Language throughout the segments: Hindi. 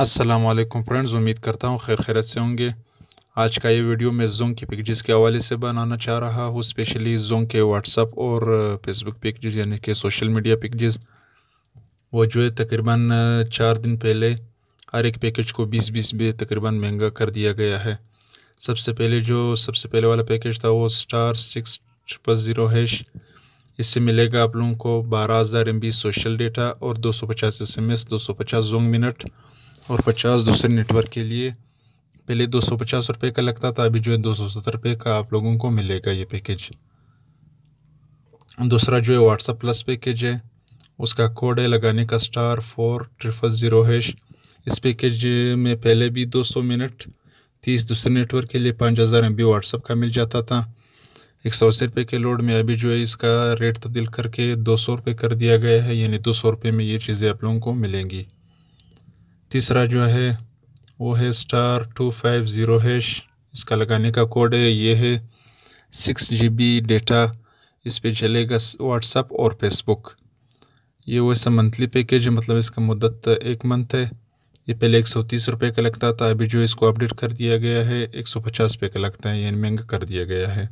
असलम फ्रेंड्स उम्मीद करता हूँ खैर खैरत से होंगे आज का ये वीडियो मैं जोंग की पेजेस के हवाले से बनाना चाह रहा हूँ स्पेशली जोंग के व्हाट्सअप और फेसबुक पेजेस यानी कि सोशल मीडिया पेजेस वो जो है तकरीबन चार दिन पहले हर एक पैकेज को बीस बीस में तकरीबन महंगा कर दिया गया है सबसे पहले जो सबसे पहले वाला पैकेज था वो star six triple zero hash इससे मिलेगा आप लोगों को बारह हज़ार एम बी सोशल डेटा और दो सौ पचास एस एम एस दो सौ पचास जोंग मिनट और पचास दूसरे नेटवर्क के लिए पहले दो सौ पचास रुपये का लगता था अभी जो है दो सौ सत्तर रुपये का आप लोगों को मिलेगा ये पैकेज दूसरा जो है व्हाट्सअप प्लस पैकेज है उसका कोड है लगाने का star four triple zero hash इस पैकेज में पहले भी दो सौ मिनट तीस दूसरे नेटवर्क के लिए पाँच हज़ार एम बी व्हाट्सअप का मिल जाता था एक सौ अस्सी रुपये के लोड में अभी जो है इसका रेट तब्दील तो करके दो सौ रुपये कर दिया गया है यानी दो सौ रुपये में ये चीज़ें आप लोगों को मिलेंगी तीसरा जो है वो है star two five zero hash इसका लगाने का कोड है ये है सिक्स जी बी डेटा इस पर चलेगा व्हाट्सअप और फेसबुक ये वैसा मंथली पैकेज है मतलब इसका मुदत एक मंथ है ये पहले एक सौ तीस रुपये का लगता था अभी जो इसको अपडेट कर दिया गया है एक सौ पचास रुपये का लगता है यानी महंगा कर दिया गया है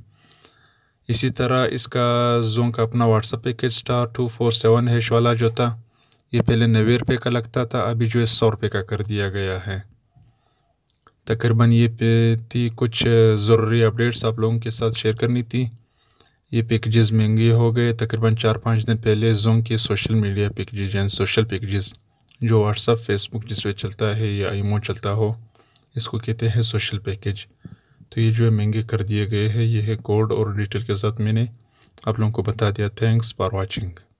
इसी तरह इसका जो का अपना WhatsApp package star two four seven hash वाला जो था ये पहले नबे रुपये का लगता था अभी जो है सौ रुपये का कर दिया गया है तकरीबन ये पे थी कुछ ज़रूरी अपडेट्स आप लोगों के साथ शेयर करनी थी ये पैकेजेस महंगे हो गए तकरीबन चार पाँच दिन पहले जों के social media packages and social packages जो व्हाट्सअप फेसबुक जिस पे चलता है या ईमो चलता हो इसको कहते हैं सोशल पैकेज तो ये जो है महंगे कर दिए गए हैं ये है कोड और डिटेल के साथ मैंने आप लोगों को बता दिया थैंक्स फॉर वॉचिंग